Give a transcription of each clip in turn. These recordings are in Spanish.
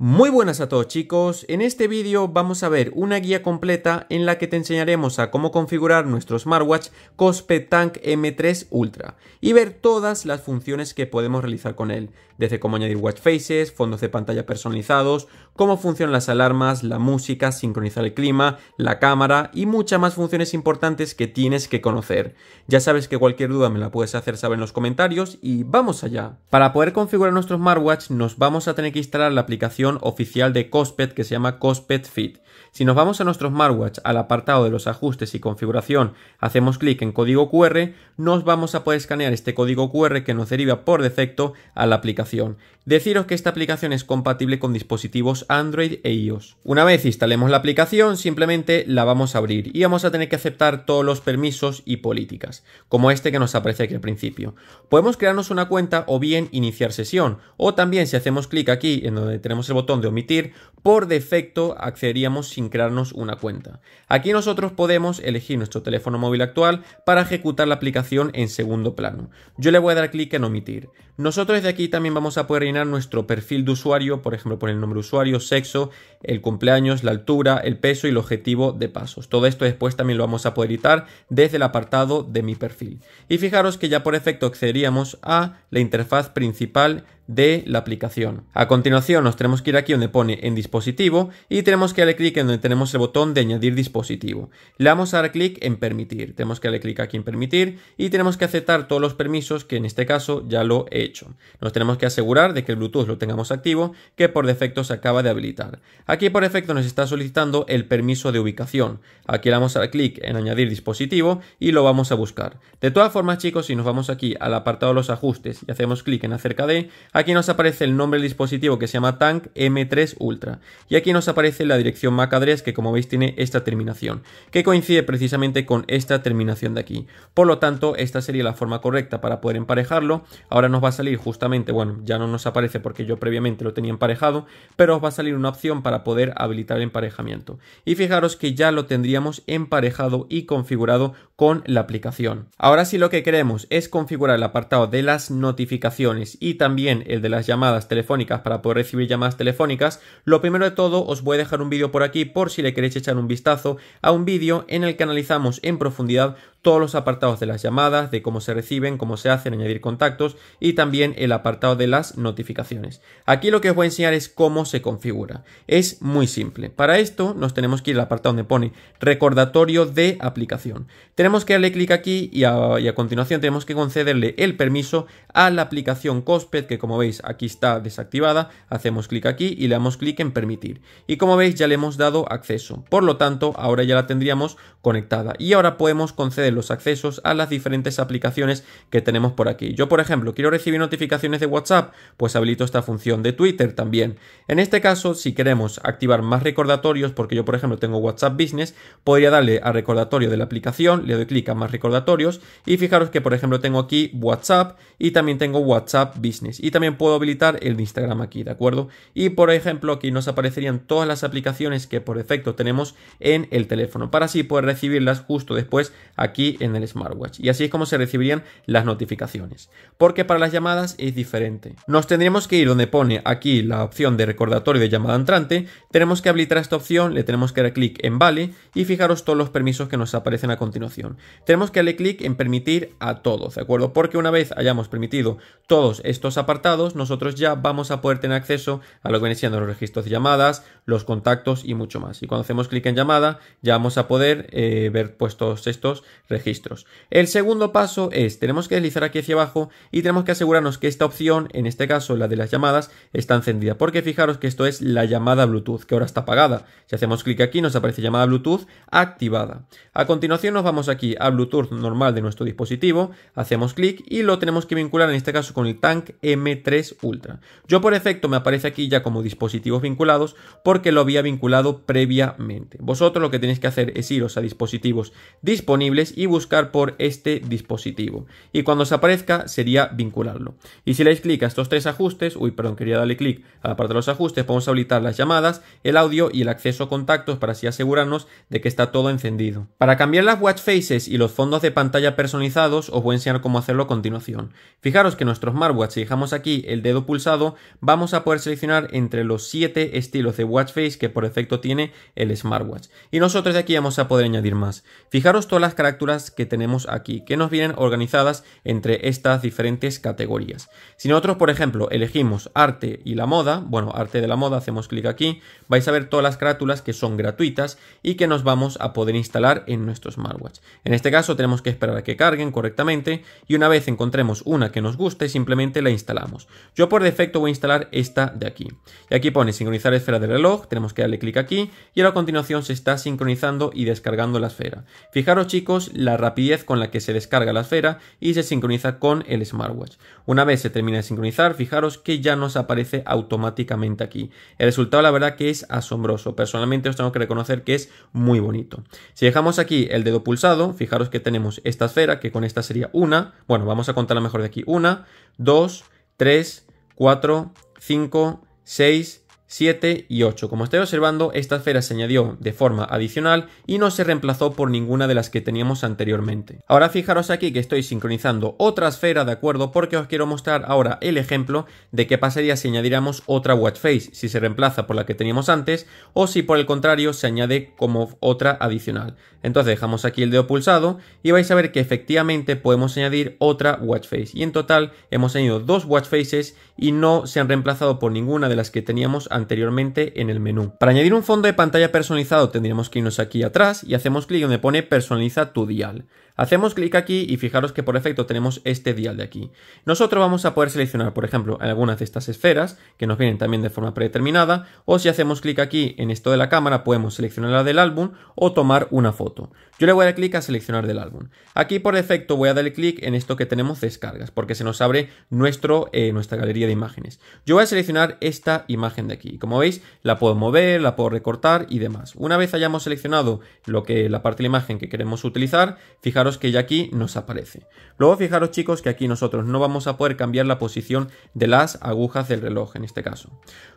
Muy buenas a todos chicos, en este vídeo vamos a ver una guía completa en la que te enseñaremos a cómo configurar nuestro smartwatch Cospe Tank M3 Ultra y ver todas las funciones que podemos realizar con él, desde cómo añadir watch faces, fondos de pantalla personalizados, cómo funcionan las alarmas, la música, sincronizar el clima, la cámara y muchas más funciones importantes que tienes que conocer. Ya sabes que cualquier duda me la puedes hacer saber en los comentarios y vamos allá. Para poder configurar nuestro smartwatch nos vamos a tener que instalar la aplicación oficial de Cospet que se llama Cospet Fit. Si nos vamos a nuestro smartwatch al apartado de los ajustes y configuración, hacemos clic en código QR, nos vamos a poder escanear este código QR que nos deriva por defecto a la aplicación. Deciros que esta aplicación es compatible con dispositivos Android e iOS. Una vez instalemos la aplicación, simplemente la vamos a abrir y vamos a tener que aceptar todos los permisos y políticas, como este que nos aparece aquí al principio. Podemos crearnos una cuenta o bien iniciar sesión, o también si hacemos clic aquí en donde tenemos el botón de omitir, por defecto accederíamos sin crearnos una cuenta. Aquí nosotros podemos elegir nuestro teléfono móvil actual para ejecutar la aplicación en segundo plano. Yo le voy a dar clic en omitir. Nosotros desde aquí también vamos a poder llenar nuestro perfil de usuario, por ejemplo, por el nombre de usuario, sexo, el cumpleaños, la altura, el peso y el objetivo de pasos. Todo esto después también lo vamos a poder editar desde el apartado de mi perfil. Y fijaros que ya por efecto accederíamos a la interfaz principal de la aplicación. A continuación nos tenemos que ir aquí donde pone en dispositivo y tenemos que darle clic en donde tenemos el botón de añadir dispositivo. Le vamos a dar clic en permitir. Tenemos que darle clic aquí en permitir y tenemos que aceptar todos los permisos que en este caso ya lo he hecho. Nos tenemos que asegurar de que el Bluetooth lo tengamos activo que por defecto se acaba de habilitar. Aquí por defecto nos está solicitando el permiso de ubicación. Aquí le vamos a dar clic en añadir dispositivo y lo vamos a buscar. De todas formas chicos si nos vamos aquí al apartado de los ajustes y hacemos clic en acerca de Aquí nos aparece el nombre del dispositivo que se llama Tank M3 Ultra. Y aquí nos aparece la dirección MAC address que como veis tiene esta terminación, que coincide precisamente con esta terminación de aquí. Por lo tanto, esta sería la forma correcta para poder emparejarlo. Ahora nos va a salir justamente, bueno, ya no nos aparece porque yo previamente lo tenía emparejado, pero os va a salir una opción para poder habilitar el emparejamiento. Y fijaros que ya lo tendríamos emparejado y configurado con la aplicación. Ahora si lo que queremos es configurar el apartado de las notificaciones y también el de las llamadas telefónicas para poder recibir llamadas telefónicas, lo primero de todo os voy a dejar un vídeo por aquí por si le queréis echar un vistazo a un vídeo en el que analizamos en profundidad todos los apartados de las llamadas, de cómo se reciben, cómo se hacen, añadir contactos y también el apartado de las notificaciones. Aquí lo que os voy a enseñar es cómo se configura. Es muy simple. Para esto nos tenemos que ir al apartado donde pone recordatorio de aplicación. Tenemos que darle clic aquí y a, continuación tenemos que concederle el permiso a la aplicación cosped que como veis aquí está desactivada. Hacemos clic aquí y le damos clic en permitir. Y como veis ya le hemos dado acceso. Por lo tanto ahora ya la tendríamos conectada y ahora podemos conceder los accesos a las diferentes aplicaciones que tenemos por aquí. Yo, por ejemplo, quiero recibir notificaciones de WhatsApp, pues habilito esta función de Twitter también. En este caso, si queremos activar más recordatorios, porque yo, por ejemplo, tengo WhatsApp Business, podría darle a recordatorio de la aplicación, le doy clic a más recordatorios y fijaros que, por ejemplo, tengo aquí WhatsApp y también tengo WhatsApp Business y también puedo habilitar el Instagram aquí, ¿de acuerdo? Y, por ejemplo, aquí nos aparecerían todas las aplicaciones que por defecto tenemos en el teléfono para así poder recibirlas justo después aquí en el smartwatch. Y así es como se recibirían las notificaciones. Porque para las llamadas es diferente. Nos tendríamos que ir donde pone aquí la opción de recordatorio de llamada entrante. Tenemos que habilitar esta opción, le tenemos que dar clic en Vale y fijaros todos los permisos que nos aparecen a continuación. Tenemos que darle clic en permitir a todos, ¿de acuerdo? Porque una vez hayamos permitido todos estos apartados, nosotros ya vamos a poder tener acceso a lo que vienen siendo los registros de llamadas, los contactos y mucho más. Y cuando hacemos clic en llamada, ya vamos a poder eh, ver puestos estos registros. El segundo paso es, tenemos que deslizar aquí hacia abajo y tenemos que asegurarnos que esta opción, en este caso la de las llamadas, está encendida. Porque fijaros que esto es la llamada Bluetooth, que ahora está apagada. Si hacemos clic aquí nos aparece llamada Bluetooth activada. A continuación nos vamos aquí a Bluetooth normal de nuestro dispositivo, hacemos clic y lo tenemos que vincular en este caso con el Tank M3 Ultra. Yo por efecto me aparece aquí ya como dispositivos vinculados porque lo había vinculado previamente. Vosotros lo que tenéis que hacer es iros a dispositivos disponibles y buscar por este dispositivo. Y cuando se aparezca sería vincularlo. Y si le dais clic a estos tres ajustes, uy, perdón, quería darle clic a la parte de los ajustes, podemos habilitar las llamadas, el audio y el acceso a contactos para así asegurarnos de que está todo encendido. Para cambiar las watch faces y los fondos de pantalla personalizados, os voy a enseñar cómo hacerlo a continuación. Fijaros que en nuestro smartwatch, si dejamos aquí el dedo pulsado, vamos a poder seleccionar entre los siete estilos de watch face que por efecto tiene el smartwatch. Y nosotros de aquí vamos a poder añadir más. Fijaros todas las características que tenemos aquí, que nos vienen organizadas entre estas diferentes categorías. Si nosotros, por ejemplo, elegimos arte y la moda, bueno, arte de la moda, hacemos clic aquí, vais a ver todas las carátulas que son gratuitas y que nos vamos a poder instalar en nuestro smartwatch. En este caso tenemos que esperar a que carguen correctamente y una vez encontremos una que nos guste, simplemente la instalamos. Yo por defecto voy a instalar esta de aquí. Y aquí pone sincronizar esfera de reloj, tenemos que darle clic aquí y ahora a continuación se está sincronizando y descargando la esfera. Fijaros chicos la rapidez con la que se descarga la esfera y se sincroniza con el smartwatch. Una vez se termina de sincronizar, fijaros que ya nos aparece automáticamente aquí. El resultado la verdad que es asombroso. Personalmente os tengo que reconocer que es muy bonito. Si dejamos aquí el dedo pulsado, fijaros que tenemos esta esfera, que con esta sería una. Bueno, vamos a contar la mejor de aquí. Una, dos, tres, cuatro, cinco, seis, 7 y 8. Como estáis observando, esta esfera se añadió de forma adicional y no se reemplazó por ninguna de las que teníamos anteriormente. Ahora fijaros aquí que estoy sincronizando otra esfera, ¿de acuerdo? Porque os quiero mostrar ahora el ejemplo de qué pasaría si añadiéramos otra watch face, si se reemplaza por la que teníamos antes o si por el contrario se añade como otra adicional. Entonces dejamos aquí el dedo pulsado y vais a ver que efectivamente podemos añadir otra watch face. Y en total hemos añadido dos watch faces y no se han reemplazado por ninguna de las que teníamos anteriormente en el menú. Para añadir un fondo de pantalla personalizado tendríamos que irnos aquí atrás y hacemos clic donde pone personaliza tu dial. Hacemos clic aquí y fijaros que por efecto tenemos este dial de aquí. Nosotros vamos a poder seleccionar, por ejemplo, algunas de estas esferas que nos vienen también de forma predeterminada o si hacemos clic aquí en esto de la cámara podemos seleccionar la del álbum o tomar una foto. Yo le voy a dar clic a seleccionar del álbum. Aquí por defecto voy a darle clic en esto que tenemos descargas porque se nos abre nuestro, eh, nuestra galería de imágenes. Yo voy a seleccionar esta imagen de aquí. Como veis la puedo mover, la puedo recortar y demás. Una vez hayamos seleccionado lo que, la parte de la imagen que queremos utilizar, fijaros que ya aquí nos aparece. Luego fijaros chicos que aquí nosotros no vamos a poder cambiar la posición de las agujas del reloj en este caso.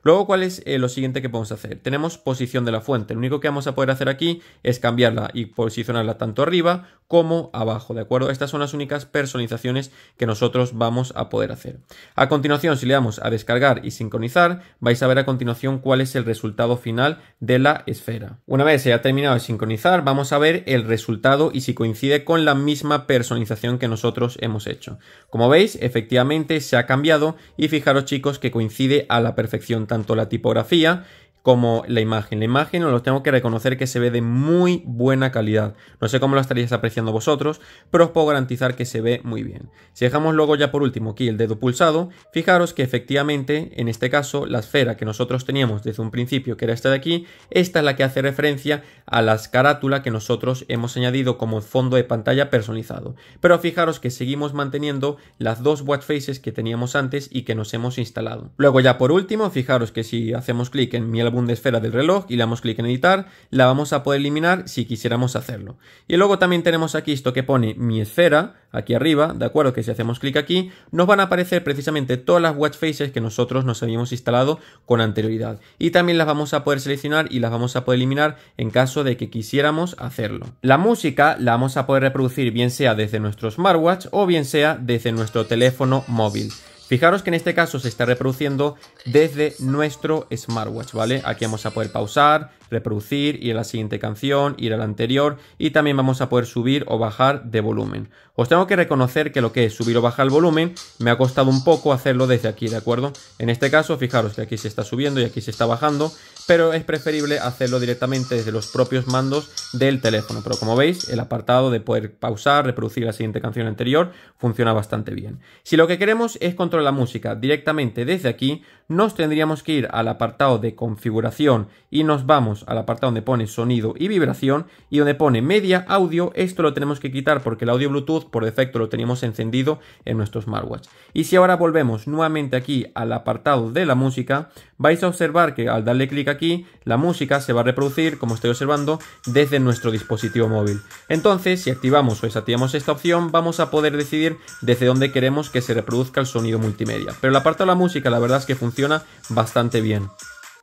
Luego cuál es eh, lo siguiente que podemos hacer. Tenemos posición de la fuente. Lo único que vamos a poder hacer aquí es cambiarla y posicionarla tanto arriba como abajo. ¿De acuerdo? Estas son las únicas personalizaciones que nosotros vamos a poder hacer. A continuación si le damos a descargar y sincronizar vais a ver a continuación cuál es el resultado final de la esfera. Una vez se haya terminado de sincronizar vamos a ver el resultado y si coincide con la misma personalización que nosotros hemos hecho. Como veis, efectivamente se ha cambiado y fijaros chicos que coincide a la perfección tanto la tipografía como la imagen. La imagen os lo tengo que reconocer que se ve de muy buena calidad. No sé cómo lo estaréis apreciando vosotros, pero os puedo garantizar que se ve muy bien. Si dejamos luego ya por último aquí el dedo pulsado, fijaros que efectivamente en este caso la esfera que nosotros teníamos desde un principio, que era esta de aquí, esta es la que hace referencia a las carátulas que nosotros hemos añadido como fondo de pantalla personalizado. Pero fijaros que seguimos manteniendo las dos watch faces que teníamos antes y que nos hemos instalado. Luego ya por último, fijaros que si hacemos clic en mi esfera del reloj y le damos clic en editar, la vamos a poder eliminar si quisiéramos hacerlo. Y luego también tenemos aquí esto que pone mi esfera, aquí arriba, de acuerdo, que si hacemos clic aquí, nos van a aparecer precisamente todas las watch faces que nosotros nos habíamos instalado con anterioridad. Y también las vamos a poder seleccionar y las vamos a poder eliminar en caso de que quisiéramos hacerlo. La música la vamos a poder reproducir bien sea desde nuestro smartwatch o bien sea desde nuestro teléfono móvil. Fijaros que en este caso se está reproduciendo desde nuestro smartwatch, ¿vale? Aquí vamos a poder pausar, reproducir, ir a la siguiente canción, ir a la anterior y también vamos a poder subir o bajar de volumen. Os tengo que reconocer que lo que es subir o bajar el volumen me ha costado un poco hacerlo desde aquí, ¿de acuerdo? En este caso, fijaros que aquí se está subiendo y aquí se está bajando, pero es preferible hacerlo directamente desde los propios mandos del teléfono. Pero como veis, el apartado de poder pausar, reproducir la siguiente canción anterior funciona bastante bien. Si lo que queremos es controlar la música directamente desde aquí, nos tendríamos que ir al apartado de configuración y nos vamos al apartado donde pone sonido y vibración y donde pone media audio, esto lo tenemos que quitar porque el audio Bluetooth por defecto lo teníamos encendido en nuestro smartwatch. Y si ahora volvemos nuevamente aquí al apartado de la música, vais a observar que al darle clic aquí, la música se va a reproducir, como estoy observando, desde nuestro dispositivo móvil. Entonces, si activamos o desactivamos esta opción, vamos a poder decidir desde dónde queremos que se reproduzca el sonido multimedia. Pero la parte de la música, la verdad es que funciona bastante bien.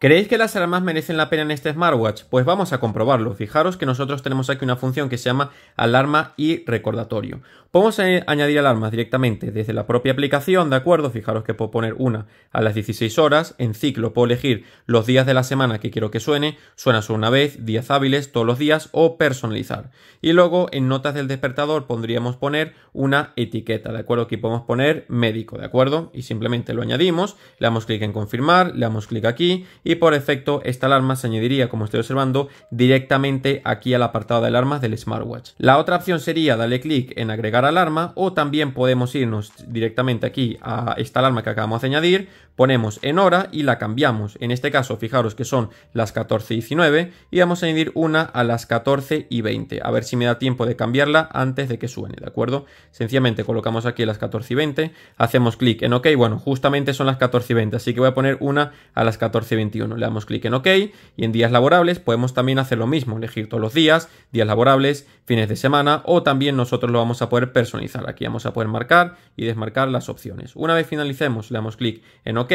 ¿Creéis que las alarmas merecen la pena en este smartwatch? Pues vamos a comprobarlo. Fijaros que nosotros tenemos aquí una función que se llama alarma y recordatorio. Podemos añadir alarmas directamente desde la propia aplicación, ¿de acuerdo? Fijaros que puedo poner una a las 16 horas, en ciclo puedo elegir los días de la semana que quiero que suene, suena solo una vez, días hábiles, todos los días o personalizar. Y luego en notas del despertador pondríamos poner una etiqueta, ¿de acuerdo? Aquí podemos poner médico, ¿de acuerdo? Y simplemente lo añadimos, le damos clic en confirmar, le damos clic aquí y por efecto esta alarma se añadiría, como estoy observando, directamente aquí al apartado de alarmas del smartwatch. La otra opción sería darle clic en agregar alarma o también podemos irnos directamente aquí a esta alarma que acabamos de añadir, ponemos en hora y la cambiamos. En este caso, fijaros que son las 14 y 19 y vamos a añadir una a las 14 y 20. A ver si me da tiempo de cambiarla antes de que suene, ¿de acuerdo? Sencillamente colocamos aquí las 14 y 20, hacemos clic en OK. Bueno, justamente son las 14 y 20, así que voy a poner una a las 14 y 21. Le damos clic en OK y en días laborables podemos también hacer lo mismo, elegir todos los días, días laborables, fines de semana o también nosotros lo vamos a poder personalizar. Aquí vamos a poder marcar y desmarcar las opciones. Una vez finalicemos, le damos clic en OK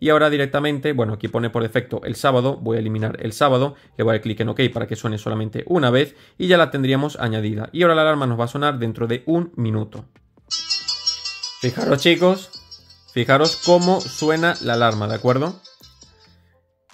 y ahora directamente, bueno, aquí pone por defecto el sábado, voy a eliminar el sábado, le voy a dar clic en OK para que suene solamente una vez y ya la tendríamos añadida. Y ahora la alarma nos va a sonar dentro de un minuto. Fijaros chicos, fijaros cómo suena la alarma, ¿de acuerdo?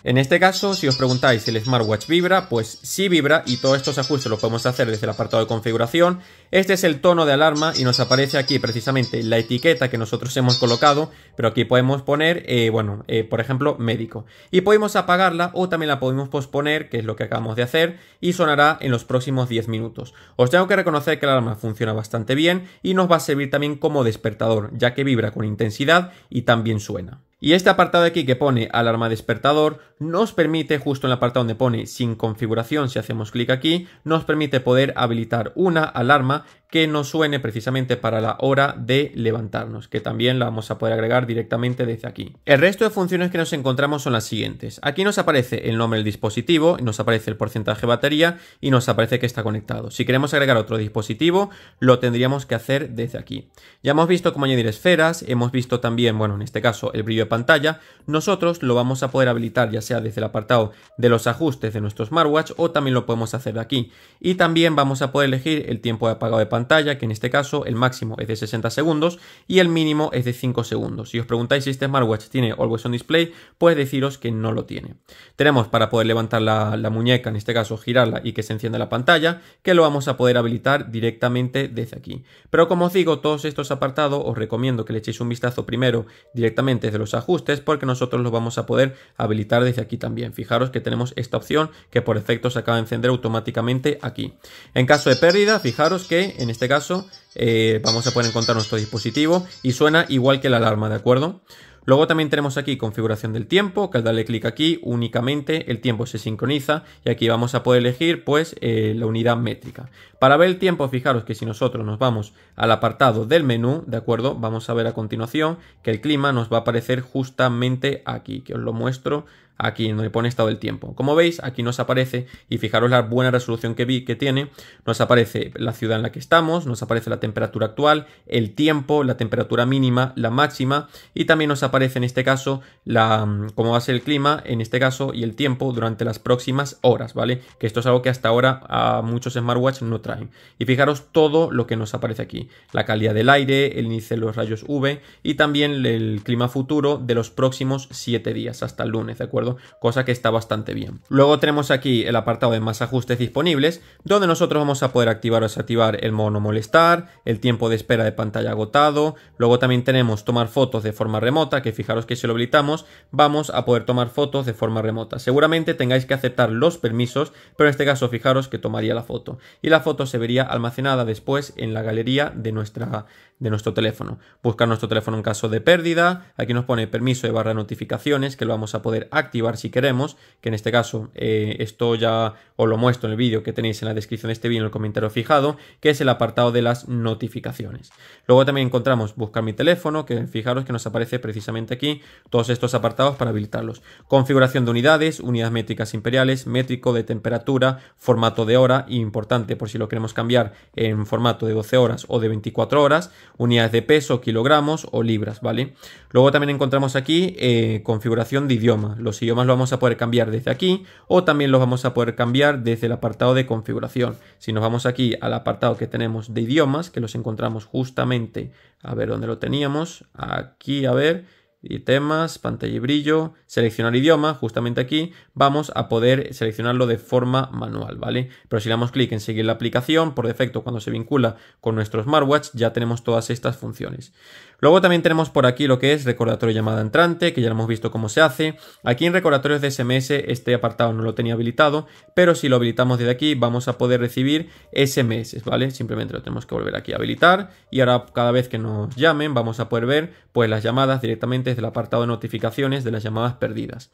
En este caso, si os preguntáis si el smartwatch vibra, pues sí vibra y todos estos ajustes los podemos hacer desde el apartado de configuración. Este es el tono de alarma y nos aparece aquí precisamente la etiqueta que nosotros hemos colocado, pero aquí podemos poner, eh, bueno, eh, por ejemplo, médico. Y podemos apagarla o también la podemos posponer, que es lo que acabamos de hacer, y sonará en los próximos 10 minutos. Os tengo que reconocer que la alarma funciona bastante bien y nos va a servir también como despertador, ya que vibra con intensidad y también suena. Y este apartado de aquí que pone alarma despertador nos permite, justo en el apartado donde pone sin configuración, si hacemos clic aquí, nos permite poder habilitar una alarma que nos suene precisamente para la hora de levantarnos, que también la vamos a poder agregar directamente desde aquí. El resto de funciones que nos encontramos son las siguientes. Aquí nos aparece el nombre del dispositivo, nos aparece el porcentaje de batería y nos aparece que está conectado. Si queremos agregar otro dispositivo, lo tendríamos que hacer desde aquí. Ya hemos visto cómo añadir esferas, hemos visto también, bueno, en este caso, el brillo de pantalla. Nosotros lo vamos a poder habilitar ya sea desde el apartado de los ajustes de nuestro smartwatch o también lo podemos hacer de aquí. Y también vamos a poder elegir el tiempo de apagado de pantalla que en este caso el máximo es de 60 segundos y el mínimo es de 5 segundos. Si os preguntáis si este smartwatch tiene Always On Display, pues deciros que no lo tiene. Tenemos para poder levantar la, la muñeca, en este caso girarla y que se encienda la pantalla, que lo vamos a poder habilitar directamente desde aquí. Pero como os digo, todos estos apartados os recomiendo que le echéis un vistazo primero directamente desde los ajustes porque nosotros los vamos a poder habilitar desde aquí también. Fijaros que tenemos esta opción que por efecto se acaba de encender automáticamente aquí. En caso de pérdida, fijaros que en este caso, eh, vamos a poder encontrar nuestro dispositivo y suena igual que la alarma, ¿de acuerdo? Luego también tenemos aquí configuración del tiempo, que al darle clic aquí únicamente el tiempo se sincroniza y aquí vamos a poder elegir pues eh, la unidad métrica. Para ver el tiempo, fijaros que si nosotros nos vamos al apartado del menú, ¿de acuerdo? Vamos a ver a continuación que el clima nos va a aparecer justamente aquí, que os lo muestro aquí donde pone estado del tiempo. Como veis, aquí nos aparece, y fijaros la buena resolución que vi que tiene, nos aparece la ciudad en la que estamos, nos aparece la temperatura actual, el tiempo, la temperatura mínima, la máxima, y también nos aparece en este caso la, mm, cómo va a ser el clima, en este caso, y el tiempo durante las próximas horas, ¿vale? Que esto es algo que hasta ahora a muchos smartwatch no traen. Y fijaros todo lo que nos aparece aquí, la calidad del aire, el índice de los rayos V, y también el clima futuro de los próximos 7 días, hasta el lunes, ¿de acuerdo? Cosa que está bastante bien. Luego tenemos aquí el apartado de más ajustes disponibles, donde nosotros vamos a poder activar o desactivar el modo no molestar, el tiempo de espera de pantalla agotado, luego también tenemos tomar fotos de forma remota, que fijaros que si lo habilitamos vamos a poder tomar fotos de forma remota. Seguramente tengáis que aceptar los permisos, pero en este caso fijaros que tomaría la foto y la foto se vería almacenada después en la galería de nuestra de nuestro teléfono. Buscar nuestro teléfono en caso de pérdida. Aquí nos pone permiso de barra de notificaciones, que lo vamos a poder activar si queremos, que en este caso eh, esto ya os lo muestro en el vídeo que tenéis en la descripción de este vídeo, en el comentario fijado, que es el apartado de las notificaciones. Luego también encontramos buscar mi teléfono, que fijaros que nos aparece precisamente aquí todos estos apartados para habilitarlos. Configuración de unidades, unidades métricas imperiales, métrico de temperatura, formato de hora, importante por si lo queremos cambiar en formato de 12 horas o de 24 horas, unidades de peso, kilogramos o libras, ¿vale? Luego también encontramos aquí eh, configuración de idioma. Los idiomas los vamos a poder cambiar desde aquí o también los vamos a poder cambiar desde el apartado de configuración. Si nos vamos aquí al apartado que tenemos de idiomas, que los encontramos justamente, a ver dónde lo teníamos, aquí, a ver y temas, pantalla y brillo, seleccionar idioma, justamente aquí vamos a poder seleccionarlo de forma manual, ¿vale? Pero si le damos clic en seguir la aplicación, por defecto cuando se vincula con nuestro smartwatch ya tenemos todas estas funciones. Luego también tenemos por aquí lo que es recordatorio llamada entrante, que ya lo hemos visto cómo se hace. Aquí en recordatorios de SMS este apartado no lo tenía habilitado, pero si lo habilitamos desde aquí vamos a poder recibir SMS, ¿vale? Simplemente lo tenemos que volver aquí a habilitar y ahora cada vez que nos llamen vamos a poder ver pues las llamadas directamente desde el apartado de notificaciones de las llamadas perdidas.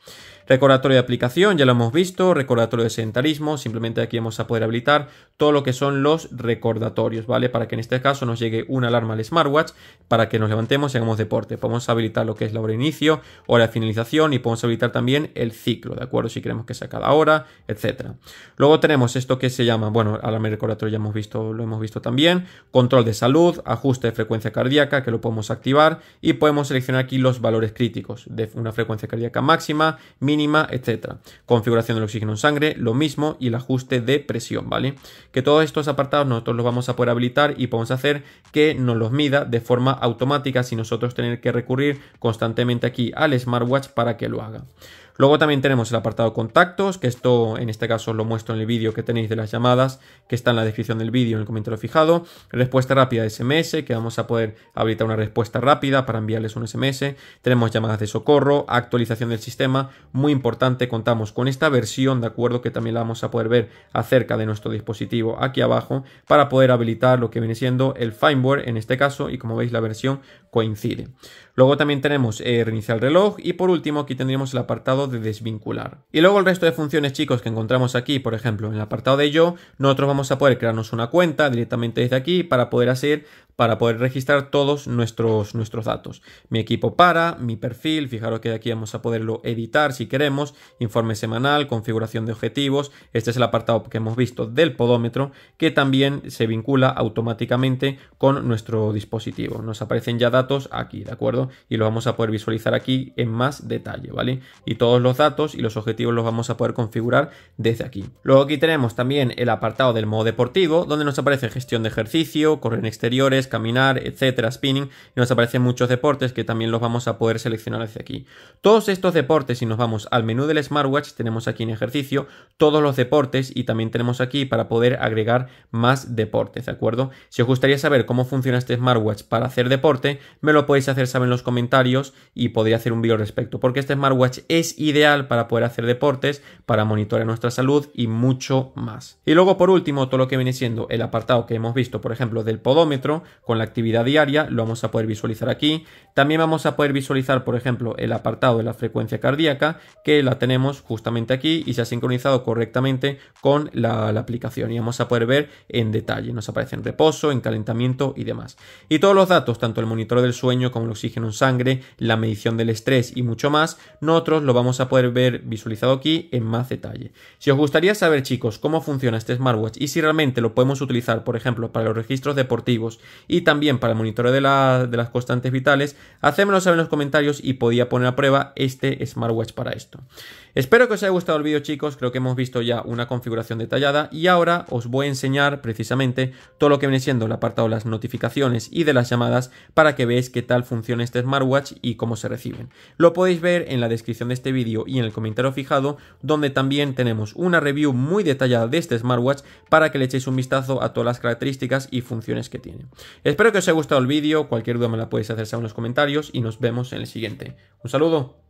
Recordatorio de aplicación, ya lo hemos visto, recordatorio de sedentarismo, simplemente aquí vamos a poder habilitar todo lo que son los recordatorios, ¿vale? Para que en este caso nos llegue una alarma al smartwatch para que nos levantemos y hagamos deporte. Podemos habilitar lo que es la hora de inicio, hora de finalización y podemos habilitar también el ciclo, ¿de acuerdo? Si queremos que sea cada hora, etcétera. Luego tenemos esto que se llama, bueno, me recordatorio ya hemos visto, lo hemos visto también, control de salud, ajuste de frecuencia cardíaca, que lo podemos activar y podemos seleccionar aquí los valores críticos de una frecuencia cardíaca máxima, mínima, etcétera. Configuración del oxígeno en sangre, lo mismo y el ajuste de presión, ¿vale? Que todos estos apartados nosotros los vamos a poder habilitar y podemos hacer que nos los mida de forma automática si y nosotros tener que recurrir constantemente aquí al smartwatch para que lo haga. Luego también tenemos el apartado contactos, que esto en este caso lo muestro en el vídeo que tenéis de las llamadas, que está en la descripción del vídeo, en el comentario fijado. Respuesta rápida SMS, que vamos a poder habilitar una respuesta rápida para enviarles un SMS. Tenemos llamadas de socorro, actualización del sistema, muy importante, contamos con esta versión, de acuerdo, que también la vamos a poder ver acerca de nuestro dispositivo aquí abajo, para poder habilitar lo que viene siendo el firmware en este caso, y como veis la versión coincide. Luego también tenemos eh, reiniciar reloj y por último aquí tendríamos el apartado de desvincular. Y luego el resto de funciones chicos que encontramos aquí, por ejemplo, en el apartado de yo, nosotros vamos a poder crearnos una cuenta directamente desde aquí para poder hacer, para poder registrar todos nuestros, nuestros datos. Mi equipo para, mi perfil, fijaros que aquí vamos a poderlo editar si queremos, informe semanal, configuración de objetivos, este es el apartado que hemos visto del podómetro que también se vincula automáticamente con nuestro dispositivo. Nos aparecen ya datos aquí, ¿de acuerdo? Y lo vamos a poder visualizar aquí en más detalle, ¿vale? Y todo los datos y los objetivos los vamos a poder configurar desde aquí. Luego aquí tenemos también el apartado del modo deportivo, donde nos aparece gestión de ejercicio, correr en exteriores, caminar, etcétera, spinning, y nos aparecen muchos deportes que también los vamos a poder seleccionar desde aquí. Todos estos deportes, si nos vamos al menú del smartwatch, tenemos aquí en ejercicio todos los deportes y también tenemos aquí para poder agregar más deportes, ¿de acuerdo? Si os gustaría saber cómo funciona este smartwatch para hacer deporte, me lo podéis hacer saber en los comentarios y podría hacer un vídeo al respecto, porque este smartwatch es ideal para poder hacer deportes, para monitorear nuestra salud y mucho más. Y luego por último, todo lo que viene siendo el apartado que hemos visto, por ejemplo, del podómetro con la actividad diaria, lo vamos a poder visualizar aquí. También vamos a poder visualizar, por ejemplo, el apartado de la frecuencia cardíaca, que la tenemos justamente aquí y se ha sincronizado correctamente con la, aplicación y vamos a poder ver en detalle. Nos aparece en reposo, en calentamiento y demás. Y todos los datos, tanto el monitor del sueño como el oxígeno en sangre, la medición del estrés y mucho más, nosotros lo vamos a poder ver visualizado aquí en más detalle. Si os gustaría saber, chicos, cómo funciona este smartwatch y si realmente lo podemos utilizar, por ejemplo, para los registros deportivos y también para el monitoreo de, de las constantes vitales, hacémoslo saber en los comentarios y podía poner a prueba este smartwatch para esto. Espero que os haya gustado el vídeo, chicos. Creo que hemos visto ya una configuración detallada y ahora os voy a enseñar precisamente todo lo que viene siendo el apartado de las notificaciones y de las llamadas para que veáis qué tal funciona este smartwatch y cómo se reciben. Lo podéis ver en la descripción de este vídeo y en el comentario fijado, donde también tenemos una review muy detallada de este smartwatch para que le echéis un vistazo a todas las características y funciones que tiene. Espero que os haya gustado el vídeo, cualquier duda me la podéis hacer en los comentarios y nos vemos en el siguiente. Un saludo.